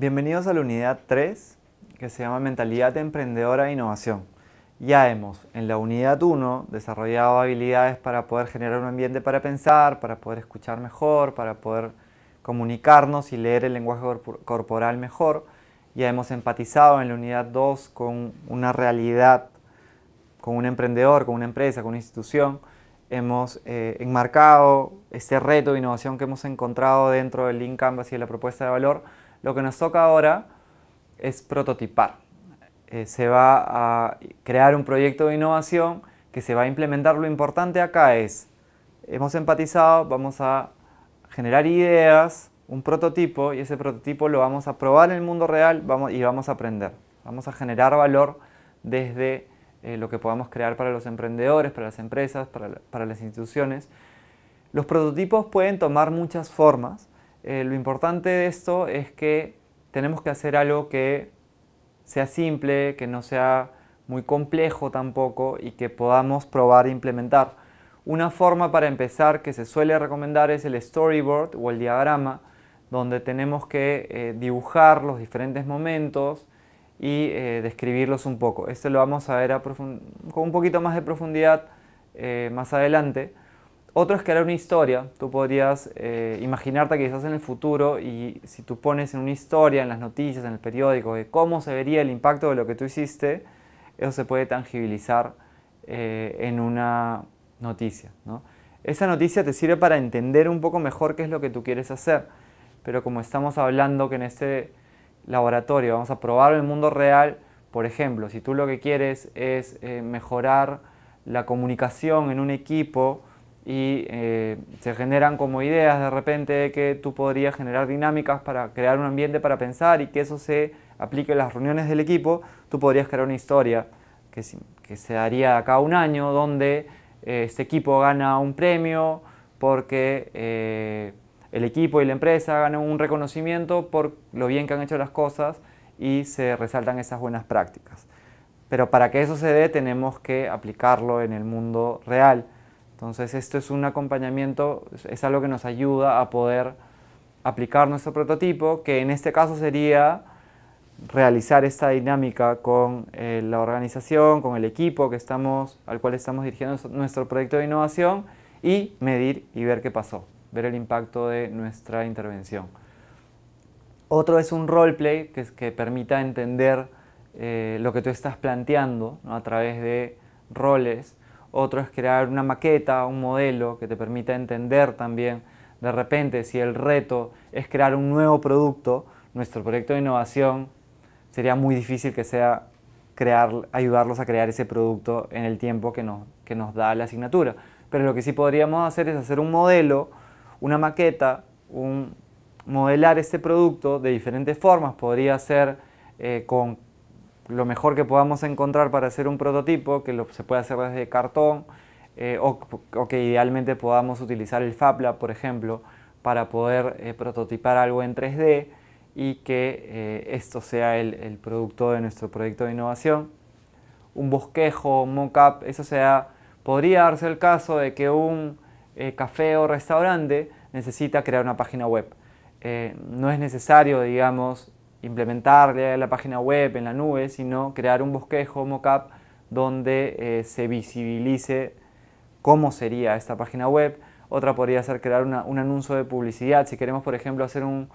Bienvenidos a la unidad 3, que se llama Mentalidad Emprendedora e Innovación. Ya hemos, en la unidad 1, desarrollado habilidades para poder generar un ambiente para pensar, para poder escuchar mejor, para poder comunicarnos y leer el lenguaje corporal mejor. Ya hemos empatizado en la unidad 2 con una realidad, con un emprendedor, con una empresa, con una institución. Hemos eh, enmarcado este reto de innovación que hemos encontrado dentro del link Canvas y de la propuesta de valor lo que nos toca ahora es prototipar. Eh, se va a crear un proyecto de innovación que se va a implementar. Lo importante acá es, hemos empatizado, vamos a generar ideas, un prototipo, y ese prototipo lo vamos a probar en el mundo real vamos, y vamos a aprender. Vamos a generar valor desde eh, lo que podamos crear para los emprendedores, para las empresas, para, para las instituciones. Los prototipos pueden tomar muchas formas eh, lo importante de esto es que tenemos que hacer algo que sea simple, que no sea muy complejo tampoco y que podamos probar e implementar. Una forma para empezar que se suele recomendar es el storyboard o el diagrama, donde tenemos que eh, dibujar los diferentes momentos y eh, describirlos un poco. Esto lo vamos a ver con un poquito más de profundidad más adelante. Otro es crear una historia. Tú podrías eh, imaginarte que estás en el futuro y si tú pones en una historia, en las noticias, en el periódico, de cómo se vería el impacto de lo que tú hiciste, eso se puede tangibilizar eh, en una noticia. Esa noticia te sirve para entender un poco mejor qué es lo que tú quieres hacer. Pero como estamos hablando que en este laboratorio vamos a probar el mundo real, por ejemplo, si tú lo que quieres es eh, mejorar la comunicación en un equipo, y eh, se generan como ideas de repente que tú podrías generar dinámicas para crear un ambiente para pensar y que eso se aplique en las reuniones del equipo, tú podrías crear una historia que, se daría cada un año donde eh, este equipo gana un premio porque eh, el equipo y la empresa ganan un reconocimiento por lo bien que han hecho las cosas y se resaltan esas buenas prácticas. Pero para que eso se dé tenemos que aplicarlo en el mundo real. Entonces esto es un acompañamiento, es algo que nos ayuda a poder aplicar nuestro prototipo, que en este caso sería realizar esta dinámica con eh, la organización, con el equipo al cual estamos dirigiendo nuestro proyecto de innovación y medir y ver qué pasó, ver el impacto de nuestra intervención. Otro es un roleplay que, que permita entender eh, lo que tú estás planteando a través de roles otro es crear una maqueta, un modelo que te permita entender también de repente si el reto es crear un nuevo producto, nuestro proyecto de innovación sería muy difícil que sea crear, ayudarlos a crear ese producto en el tiempo que nos, que nos da la asignatura. Pero lo que sí podríamos hacer es hacer un modelo, una maqueta, un, modelar este producto de diferentes formas. Podría ser eh, con lo mejor que podamos encontrar para hacer un prototipo, que lo, se puede hacer desde cartón, eh, o, que idealmente podamos utilizar el FabLab, por ejemplo, para poder eh, prototipar algo en 3D y que eh, esto sea el, producto de nuestro proyecto de innovación. Un bosquejo, un mock eso sea, podría darse el caso de que un café o restaurante necesita crear una página web. no es necesario, digamos, implementarle la página web en la nube, sino crear un bosquejo mockup donde eh, se visibilice cómo sería esta página web. Otra podría ser crear un anuncio de publicidad. Si queremos, por ejemplo, hacer un,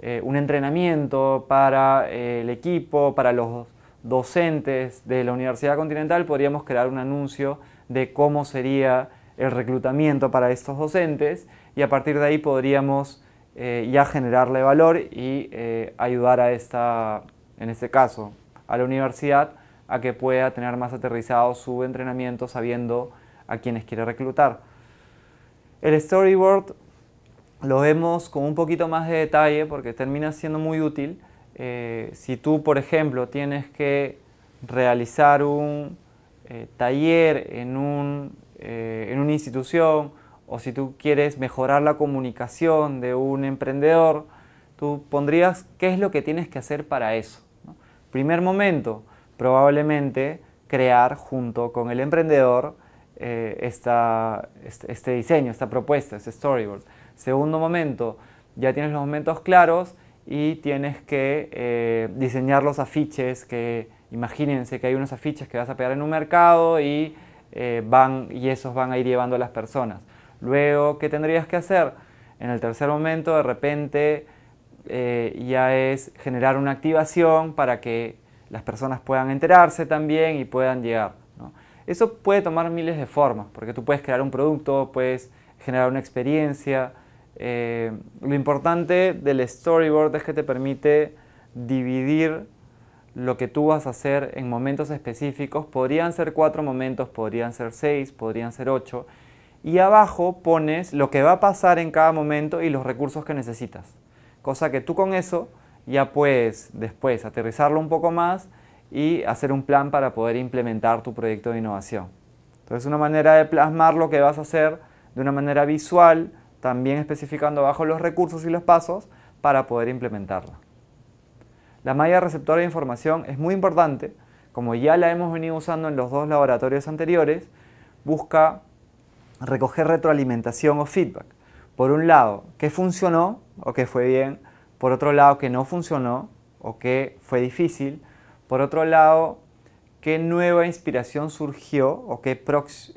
eh, entrenamiento para eh, el equipo, para los docentes de la Universidad Continental, podríamos crear un anuncio de cómo sería el reclutamiento para estos docentes y a partir de ahí podríamos eh, y a generarle valor y eh, ayudar a esta, en este caso, a la universidad a que pueda tener más aterrizado su entrenamiento sabiendo a quienes quiere reclutar. El storyboard lo vemos con un poquito más de detalle porque termina siendo muy útil. Eh, si tú, por ejemplo, tienes que realizar un taller en, una institución o si tú quieres mejorar la comunicación de un emprendedor, tú pondrías qué es lo que tienes que hacer para eso. Primer momento, probablemente crear junto con el emprendedor eh, este, este, diseño, esta propuesta, este storyboard. Segundo momento, ya tienes los momentos claros y tienes que eh, diseñar los afiches que imagínense que hay unos afiches que vas a pegar en un mercado y eh, van y esos van a ir llevando a las personas Luego, ¿qué tendrías que hacer? En el tercer momento, de repente, eh, ya es generar una activación para que las personas puedan enterarse también y puedan llegar. Eso puede tomar miles de formas, porque tú puedes crear un producto, puedes generar una experiencia. Eh, lo importante del storyboard es que te permite dividir lo que tú vas a hacer en momentos específicos. Podrían ser cuatro momentos, podrían ser seis, podrían ser ocho y abajo pones lo que va a pasar en cada momento y los recursos que necesitas. Cosa que tú con eso ya puedes después aterrizarlo un poco más y hacer un plan para poder implementar tu proyecto de innovación. Entonces una manera de plasmar lo que vas a hacer de una manera visual, también especificando abajo los recursos y los pasos para poder implementarla. La malla receptora de información es muy importante, como ya la hemos venido usando en los dos laboratorios anteriores, busca recoger retroalimentación o feedback. Por un lado, qué funcionó o qué fue bien, por otro lado, qué no funcionó o qué fue difícil, por otro lado, qué nueva inspiración surgió o qué,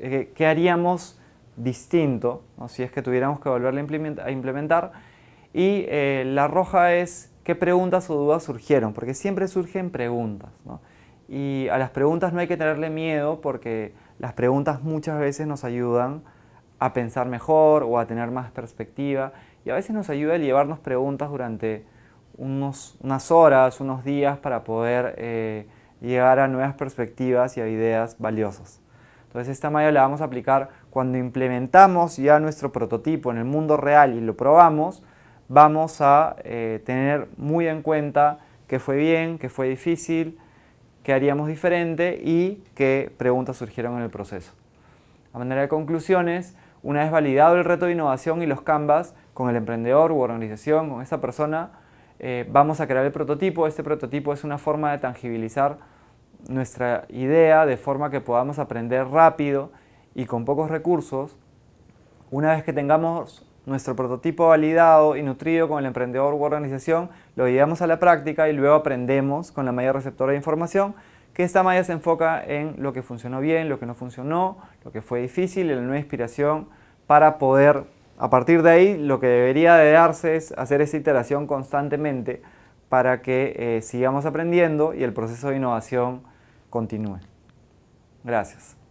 eh, haríamos distinto, si es que tuviéramos que volverla a implementar. Y eh, la roja es qué preguntas o dudas surgieron, porque siempre surgen preguntas. Y a las preguntas no hay que tenerle miedo porque las preguntas muchas veces nos ayudan a pensar mejor o a tener más perspectiva y a veces nos ayuda a llevarnos preguntas durante unos, unas horas, unos días para poder eh, llegar a nuevas perspectivas y a ideas valiosas. Entonces esta malla la vamos a aplicar cuando implementamos ya nuestro prototipo en el mundo real y lo probamos, vamos a eh, tener muy en cuenta qué fue bien, qué fue difícil, qué haríamos diferente y qué preguntas surgieron en el proceso. A manera de conclusiones, una vez validado el reto de innovación y los canvas con el emprendedor u organización, con esa persona, eh, vamos a crear el prototipo. Este prototipo es una forma de tangibilizar nuestra idea de forma que podamos aprender rápido y con pocos recursos. Una vez que tengamos nuestro prototipo validado y nutrido con el emprendedor u organización, lo llevamos a la práctica y luego aprendemos con la mayor receptora de información que esta malla se enfoca en lo que funcionó bien, lo que no funcionó, lo que fue difícil y la nueva inspiración para poder, a partir de ahí, lo que debería de darse es hacer esa iteración constantemente para que eh, sigamos aprendiendo y el proceso de innovación continúe. Gracias.